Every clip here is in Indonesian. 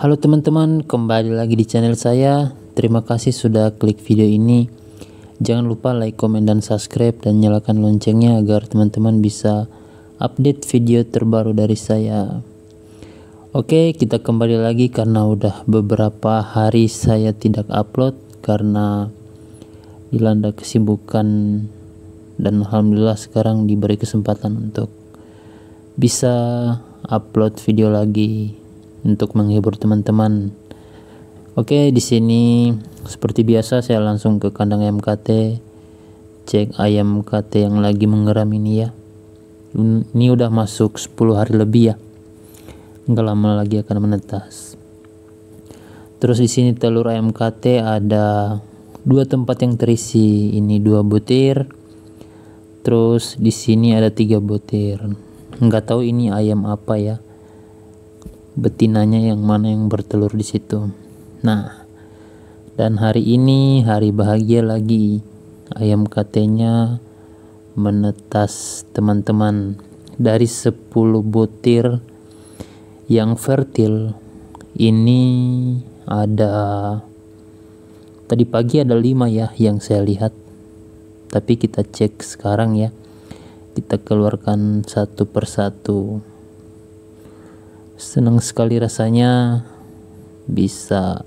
Halo teman-teman, kembali lagi di channel saya. Terima kasih sudah klik video ini. Jangan lupa like, komen, dan subscribe dan nyalakan loncengnya agar teman-teman bisa update video terbaru dari saya. Oke, kita kembali lagi karena udah beberapa hari saya tidak upload karena dilanda kesibukan dan alhamdulillah sekarang diberi kesempatan untuk bisa upload video lagi untuk menghibur teman-teman. Oke, di sini seperti biasa saya langsung ke kandang ayam KT cek ayam KT yang lagi menggeram ini ya. Ini udah masuk 10 hari lebih ya. Enggak lama lagi akan menetas. Terus di sini telur ayam KT ada dua tempat yang terisi. Ini dua butir. Terus di sini ada tiga butir. Enggak tahu ini ayam apa ya betinanya yang mana yang bertelur di situ. Nah, dan hari ini hari bahagia lagi. Ayam katenya menetas teman-teman dari 10 butir yang fertil ini ada tadi pagi ada 5 ya yang saya lihat tapi kita cek sekarang ya kita keluarkan satu persatu senang sekali rasanya bisa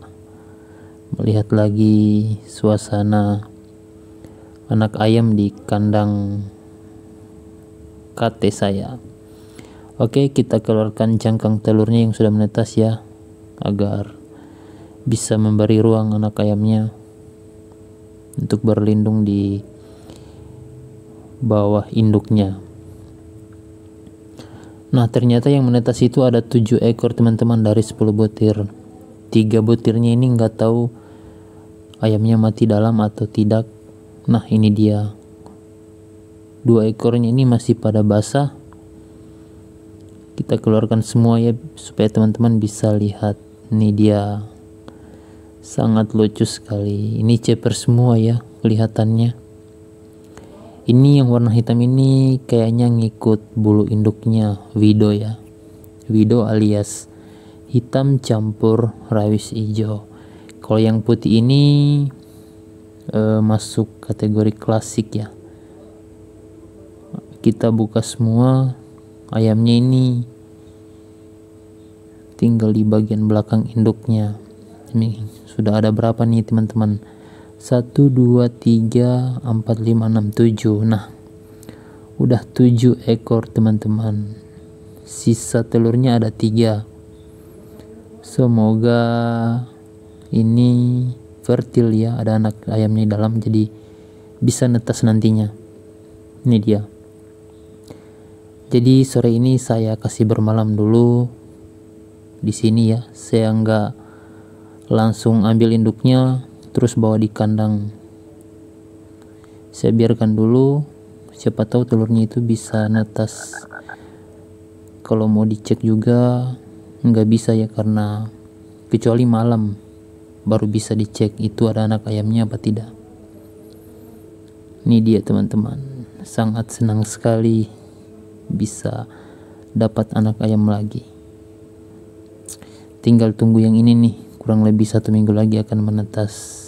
melihat lagi suasana anak ayam di kandang kate saya oke kita keluarkan cangkang telurnya yang sudah menetas ya agar bisa memberi ruang anak ayamnya untuk berlindung di bawah induknya Nah, ternyata yang menetas itu ada 7 ekor teman-teman dari 10 butir. tiga butirnya ini nggak tahu ayamnya mati dalam atau tidak. Nah, ini dia. Dua ekornya ini masih pada basah. Kita keluarkan semua ya supaya teman-teman bisa lihat. Ini dia. Sangat lucu sekali. Ini ceper semua ya kelihatannya ini yang warna hitam ini kayaknya ngikut bulu induknya Wido ya Wido alias hitam campur rawis hijau kalau yang putih ini e, masuk kategori klasik ya kita buka semua ayamnya ini tinggal di bagian belakang induknya ini sudah ada berapa nih teman-teman 1 2 3 4 5 6 7 nah udah 7 ekor teman-teman sisa telurnya ada 3 semoga ini fertil ya ada anak ayamnya di dalam jadi bisa netas nantinya ini dia jadi sore ini saya kasih bermalam dulu di sini ya saya nggak langsung ambil induknya terus bawa di kandang saya biarkan dulu siapa tahu telurnya itu bisa netas kalau mau dicek juga nggak bisa ya karena kecuali malam baru bisa dicek itu ada anak ayamnya apa tidak ini dia teman-teman sangat senang sekali bisa dapat anak ayam lagi tinggal tunggu yang ini nih kurang lebih satu minggu lagi akan menetas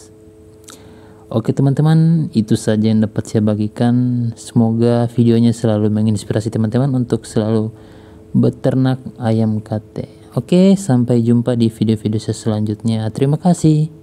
Oke teman-teman, itu saja yang dapat saya bagikan. Semoga videonya selalu menginspirasi teman-teman untuk selalu beternak ayam kate. Oke, sampai jumpa di video-video saya selanjutnya. Terima kasih.